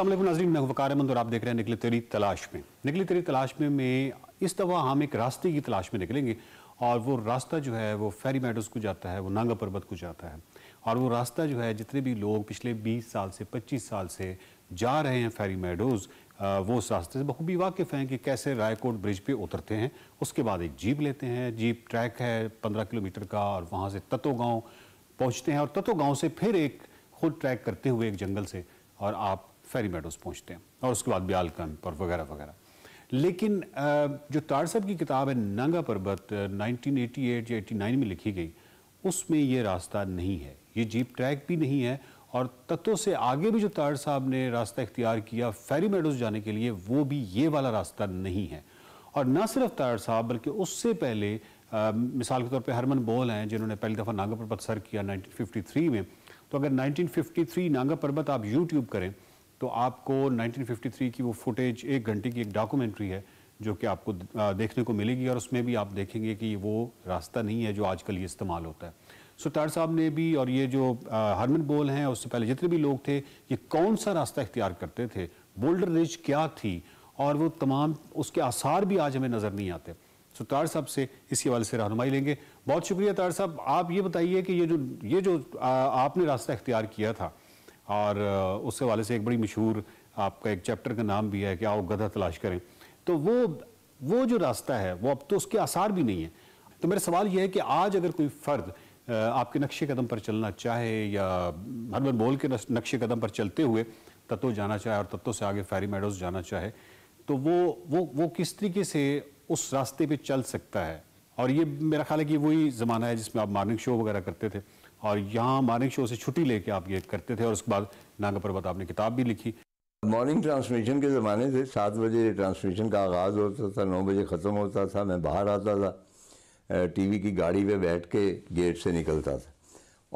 असल नाजरीन मैं वकार अहमद और आप देख रहे हैं निकले तेरी तलाश में निकले तेरी तलाश में मैं इस दफ़ा हम एक रास्ते की तलाश में निकलेंगे और वो रास्ता जो है वो फेरी मेडोज को जाता है वो नांगा पर्वत को जाता है और वो रास्ता जो है जितने भी लोग पिछले 20 साल से 25 साल से जा रहे हैं फेरी मेडोज वो उस रास्ते से बखूबी वाकिफ़ हैं कि कैसे रायकोट ब्रिज पे उतरते हैं उसके बाद एक जीप लेते हैं जीप ट्रैक है पंद्रह किलोमीटर का और वहाँ से ततो गाँव पहुँचते हैं और ततो गाँव से फिर एक खुद ट्रैक करते हुए एक जंगल से और आप फेरी मेडोज पहुँचते हैं और उसके बाद ब्याल और वगैरह वगैरह लेकिन जो तार साहब की किताब है नंगा पर्वत 1988 या 89 में लिखी गई उसमें ये रास्ता नहीं है ये जीप ट्रैक भी नहीं है और तत्वों से आगे भी जो तार साहब ने रास्ता इख्तियार किया फेरी मेडोज जाने के लिए वो भी ये वाला रास्ता नहीं है और न सिर्फ तार साहब बल्कि उससे पहले आ, मिसाल के तौर पे हरमन बोल हैं जिन्होंने पहली दफ़ा नागा पर्वत सर किया 1953 में तो अगर 1953 नागा पर्वत आप यूट्यूब करें तो आपको 1953 की वो फुटेज एक घंटे की एक डॉक्यूमेंट्री है जो कि आपको देखने को मिलेगी और उसमें भी आप देखेंगे कि वो रास्ता नहीं है जो आजकल ये इस्तेमाल होता है सुतार साहब ने भी और ये जो हरमन बोल हैं उससे पहले जितने भी लोग थे ये कौन सा रास्ता इख्तियार करते थे बोल्डर रिज क्या थी और वो तमाम उसके आसार भी आज हमें नज़र नहीं आते सुतार साहब से इसी हवाले से रहनुमाई लेंगे बहुत शुक्रिया तार साहब आप ये बताइए कि ये जो ये जो आ, आपने रास्ता इख्तियार किया था और उस हवाले से एक बड़ी मशहूर आपका एक चैप्टर का नाम भी है कि आओ गधा तलाश करें तो वो वो जो रास्ता है वो अब तो उसके आसार भी नहीं है तो मेरा सवाल यह है कि आज अगर कोई फ़र्द आपके नक्शे कदम पर चलना चाहे या हरमन बोल के नक्शे कदम पर चलते हुए तत्व जाना चाहे और तत्व से आगे फैरी मेडोज जाना चाहे तो वो वो वो किस तरीके से उस रास्ते पे चल सकता है और ये मेरा ख्याल है कि वही ज़माना है जिसमें आप मॉर्निंग शो वगैरह करते थे और यहाँ मानिक शो से छुट्टी लेके आप ये करते थे और उसके बाद नागा पर्वत आपने किताब भी लिखी मॉर्निंग ट्रांसमिशन के ज़माने से सात बजे ट्रांसमिशन का आगाज़ होता था नौ बजे ख़त्म होता था मैं बाहर आता था टीवी की गाड़ी पे बैठ के गेट से निकलता था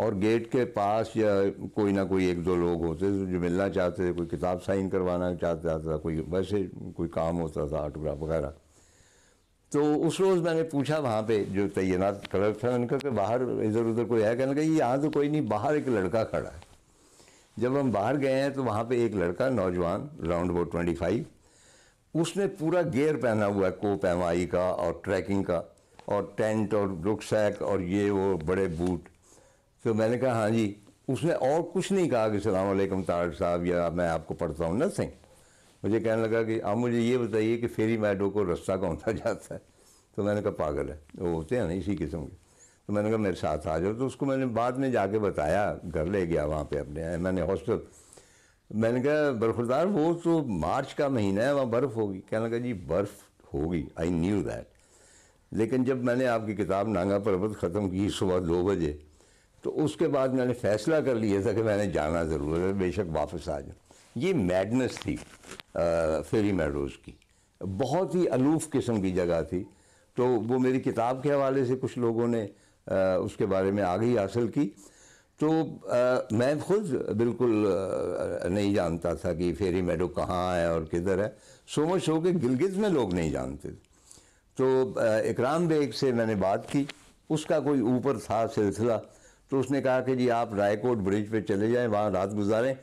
और गेट के पास या कोई ना कोई एक दो लोग होते थे जो मिलना चाहते थे कोई किताब साइन करवाना चाहता था कोई वैसे कोई काम होता था ऑटोग्राफ वगैरह तो उस रोज़ मैंने पूछा वहाँ पे जो तैनात क्लर्क था उनका कि बाहर इधर उधर कोई है कहने कहीं यहाँ तो कोई नहीं बाहर एक लड़का खड़ा है जब हम बाहर गए हैं तो वहाँ पे एक लड़का नौजवान राउंड अबाउट ट्वेंटी फाइव उसने पूरा गेयर पहना हुआ है कोप एम का और ट्रैकिंग का और टेंट और रुकसैक और ये वो बड़े बूट तो मैंने कहा हाँ जी उसने और कुछ नहीं कहा कि सलामकुम तार साहब या मैं आपको पढ़ता हूँ नथिंग मुझे कहने लगा कि आप मुझे ये बताइए कि फेरी मैडो को रास्ता कौन सा जाता है तो मैंने कहा पागल है वो होते हैं ना इसी किस्म के तो मैंने कहा मेरे साथ आ जाओ तो उसको मैंने बाद में जाके बताया घर ले गया वहाँ पे अपने मैंने हॉस्टल मैंने कहा बर्फदार वो तो मार्च का महीना है वहाँ बर्फ़ होगी कहने लगा जी बर्फ़ होगी आई न्यू दैट लेकिन जब मैंने आपकी किताब नांगा पर्वत ख़त्म की सुबह दो बजे तो उसके बाद मैंने फ़ैसला कर लिया था कि मैंने जाना ज़रूर है बेशक वापस आ जाऊँ ये मैडनेस थी फेरी महरोज़ की बहुत ही अलूफ किस्म की जगह थी तो वो मेरी किताब के हवाले से कुछ लोगों ने आ, उसके बारे में आगही हासिल की तो आ, मैं खुद बिल्कुल आ, नहीं जानता था कि फेरी मेडो कहाँ है और किधर है सो मच हो के गिलगित में लोग नहीं जानते थे तो इकराम बेग से मैंने बात की उसका कोई ऊपर था सिलसिला तो उसने कहा कि जी आप रायकोट ब्रिज पे चले जाएं वहाँ रात गुजारें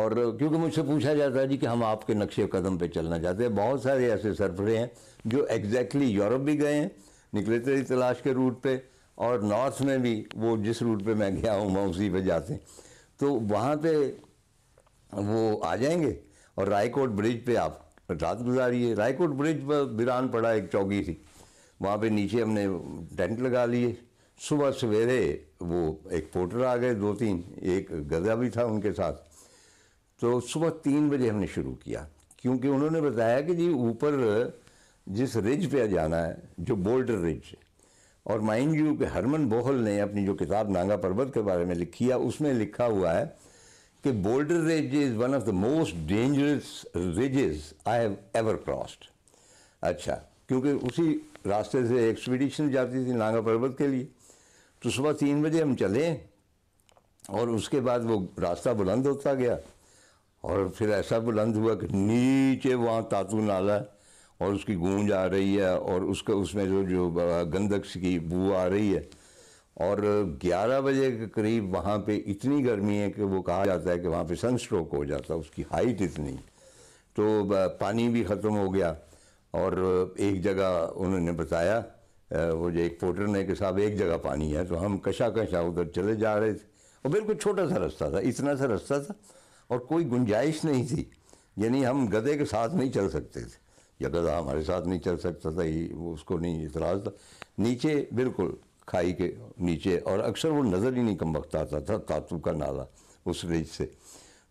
और क्योंकि मुझसे पूछा जाता है जी कि हम आपके नक्शे कदम पे चलना चाहते हैं बहुत सारे ऐसे सरफरे हैं जो एग्जैक्टली exactly यूरोप भी गए हैं निकलते तलाश के रूट पे और नॉर्थ में भी वो जिस रूट पे मैं गया हूँ मैं उसी पर जाते हैं तो वहाँ पे वो आ जाएंगे और रायकोट ब्रिज पे आप रात गुजारिए रायकोट ब्रिज पर बिरान पड़ा एक चौकी थी वहाँ पे नीचे हमने टेंट लगा लिए सुबह सवेरे वो एक पोटर आ गए दो तीन एक गधा भी था उनके साथ तो सुबह तीन बजे हमने शुरू किया क्योंकि उन्होंने बताया कि जी ऊपर जिस रिज पे जाना है जो बोल्डर रिज और माइंड यू के हरमन बोहल ने अपनी जो किताब नांगा पर्वत के बारे में लिखी है उसमें लिखा हुआ है कि Boulder Ridge is one of the most dangerous ridges I have ever crossed अच्छा क्योंकि उसी रास्ते से एक्सपीडिशन जाती थी नांगा पर्वत के लिए तो सुबह तीन बजे हम चले और उसके बाद वो रास्ता बुलंद होता गया और फिर ऐसा बुलंद हुआ कि नीचे वहाँ तातू नाला है और उसकी गूंज आ रही है और उसका उसमें जो जो गंदक की बू आ रही है और 11 बजे के करीब वहाँ पे इतनी गर्मी है कि वो कहा जाता है कि वहाँ पे सन स्ट्रोक हो जाता है उसकी हाइट इतनी तो पानी भी ख़त्म हो गया और एक जगह उन्होंने बताया वो जो एक पोर्टर ने कि साहब एक जगह पानी है तो हम कशा कशा उधर चले जा रहे थे और बिल्कुल छोटा सा रास्ता था इतना सा रास्ता था और कोई गुंजाइश नहीं थी यानी हम गधे के साथ नहीं चल सकते थे या गधा हमारे साथ नहीं चल सकता था ही वो उसको नहीं इतराज़ था नीचे बिल्कुल खाई के नीचे और अक्सर वो नज़र ही नहीं कम वक्त था, था तातू का नाला उस रिज से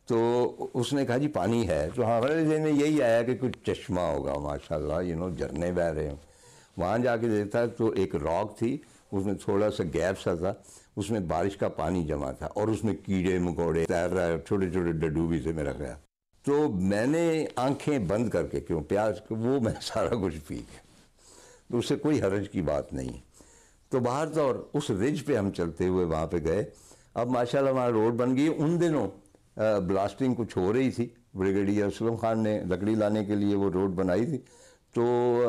तो उसने कहा जी पानी है तो हमारे जहन में यही आया कि कुछ चश्मा होगा माशाल्लाह यू नो झरने बह रहे हैं वहाँ जाके देखता तो एक रॉक थी उसमें थोड़ा सा गैप सा था उसमें बारिश का पानी जमा था और उसमें कीड़े मकोड़े तैर रहा छोटे छोटे भी थे मेरा ख्याल तो मैंने आंखें बंद करके क्यों प्याज वो मैं सारा कुछ पी गया तो उससे कोई हरज की बात नहीं तो बाहर तौर उस रिज पे हम चलते हुए वहाँ पे गए अब माशाल्लाह वहाँ रोड बन गई उन दिनों ब्लास्टिंग कुछ हो रही थी ब्रिगेडियर असलम खान ने लकड़ी लाने के लिए वो रोड बनाई थी तो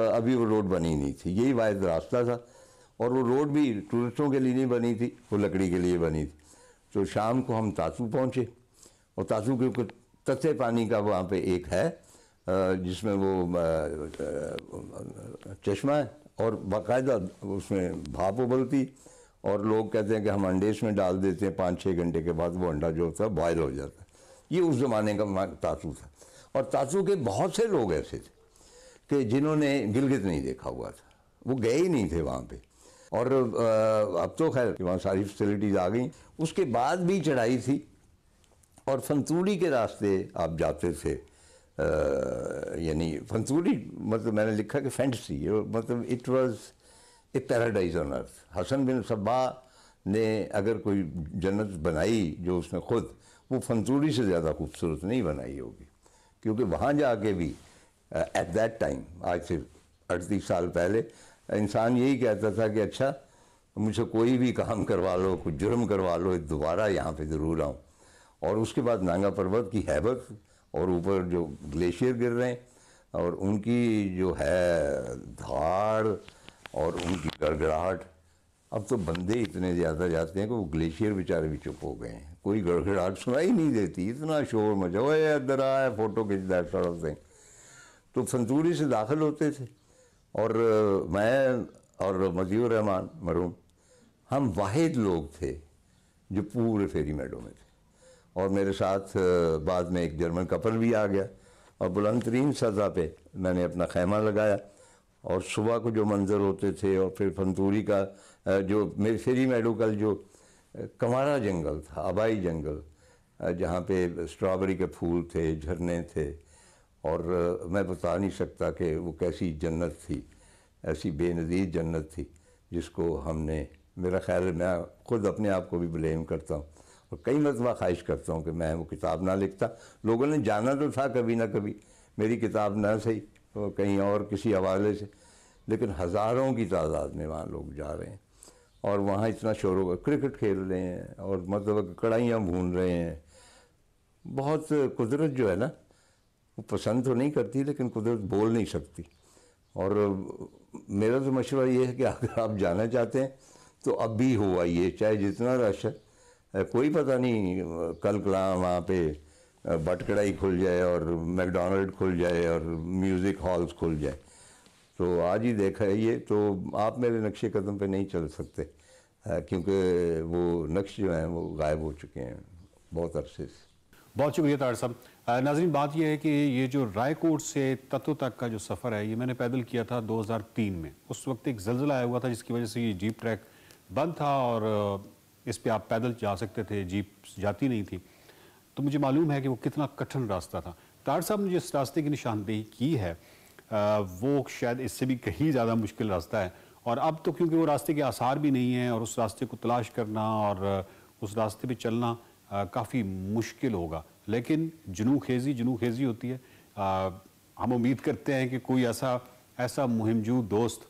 अभी वो रोड बनी नहीं थी यही वायद रास्ता था और वो रोड भी टूरिस्टों के लिए नहीं बनी थी वो लकड़ी के लिए बनी थी तो शाम को हम तासू पहुँचे और तासू के तत्ते पानी का वहाँ पे एक है जिसमें वो चश्मा है और बाकायदा उसमें भाप उबलती और लोग कहते हैं कि हम अंडे इसमें डाल देते हैं पाँच छः घंटे के बाद वो अंडा जो होता है बॉयल हो जाता है ये उस ज़माने का तासू था और तासू के बहुत से लोग ऐसे थे कि जिन्होंने गिलगित नहीं देखा हुआ था वो गए ही नहीं थे वहाँ पर और अब तो खैर वहाँ सारी फैसिलिटीज़ आ गई उसके बाद भी चढ़ाई थी और फंतूरी के रास्ते आप जाते थे यानी फंतूरी मतलब मैंने लिखा कि फैंटसी मतलब it was a paradise on earth Hasan bin Sabbah ने अगर कोई जन्नत बनाई जो उसने खुद वो फंतूरी से ज़्यादा खूबसूरत नहीं बनाई होगी क्योंकि वहाँ जाके भी एट दैट टाइम आज से अड़तीस साल पहले इंसान यही कहता था कि अच्छा मुझसे कोई भी काम करवा लो कुछ जुर्म करवा लो दोबारा यहाँ पे ज़रूर आऊँ और उसके बाद नांगा पर्वत की हैबत और ऊपर जो ग्लेशियर गिर रहे हैं और उनकी जो है धार और उनकी गड़गड़ाहट अब तो बंदे इतने ज़्यादा जाते हैं कि वो ग्लेशियर बेचारे भी चुप हो गए हैं कोई गड़गड़ाहट सुनाई नहीं देती इतना शोर मचा हुआ है इधर आया फ़ोटो खींचता है सड़क से तो संतूरी से दाखिल होते थे और मैं और मजीर रहमान मरूम हम वाहिद लोग थे जो पूरे फेरी मेडो में थे और मेरे साथ बाद में एक जर्मन कपल भी आ गया और बुलंद तरीन सज़ा पर मैंने अपना खैमा लगाया और सुबह को जो मंज़र होते थे और फिर फंतूरी का जो मेरे फेरी मेडो का जो कंवारा जंगल था आबाई जंगल जहाँ पे स्ट्रॉबेरी के फूल थे झरने थे और मैं बता नहीं सकता कि वो कैसी जन्नत थी ऐसी बेनज़ीर जन्नत थी जिसको हमने मेरा ख्याल है मैं खुद अपने आप को भी ब्लेम करता हूँ और कई मरतबा ख्वाहिश करता हूँ कि मैं वो किताब ना लिखता लोगों ने जाना तो था कभी ना कभी मेरी किताब ना सही और कहीं और किसी हवाले से लेकिन हज़ारों की तादाद में वहाँ लोग जा रहे हैं और वहाँ इतना शोर होगा क्रिकेट खेल रहे हैं और मतलब कड़ाइयाँ भून रहे हैं बहुत कुदरत जो है ना वो पसंद तो नहीं करती लेकिन कुदरत बोल नहीं सकती और मेरा तो मशवरा ये है कि अगर आप जाना चाहते हैं तो अब भी हो आइए चाहे जितना रश है कोई पता नहीं कल कला वहाँ पे बटकड़ाई खुल जाए और मैकडोनल्ड खुल जाए और म्यूज़िक हॉल्स खुल जाए तो आज ही देखा है ये तो आप मेरे नक्शे कदम पे नहीं चल सकते क्योंकि वो नक्श जो हैं वो गायब हो चुके हैं बहुत अरसे से बहुत शुक्रिया तार साहब नाजरीन बात यह है कि ये जो रायकोट से तत्व तक का जो सफ़र है ये मैंने पैदल किया था 2003 में उस वक्त एक जलजिला आया हुआ था जिसकी वजह से ये जीप ट्रैक बंद था और इस पर आप पैदल जा सकते थे जीप जाती नहीं थी तो मुझे मालूम है कि वो कितना कठिन रास्ता था तार साहब ने जिस रास्ते की निशानदेही की है वो शायद इससे भी कहीं ज़्यादा मुश्किल रास्ता है और अब तो क्योंकि वो रास्ते के आसार भी नहीं हैं और उस रास्ते को तलाश करना और उस रास्ते पर चलना काफ़ी मुश्किल होगा लेकिन जुनू खेजी जुनू खेजी होती है आ, हम उम्मीद करते हैं कि कोई ऐसा ऐसा मुहिमजू दोस्त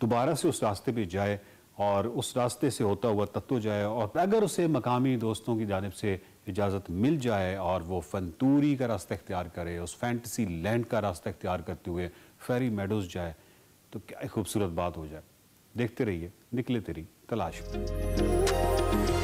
दोबारा से उस रास्ते पे जाए और उस रास्ते से होता हुआ तत्व जाए और अगर उसे मकामी दोस्तों की जानब से इजाज़त मिल जाए और वो फनतूरी का रास्ता इख्तियार करे उस फैंटसी लैंड का रास्ता इख्तियार करते हुए फेरी मेडोज जाए तो क्या खूबसूरत बात हो जाए देखते रहिए निकले तेरी तलाश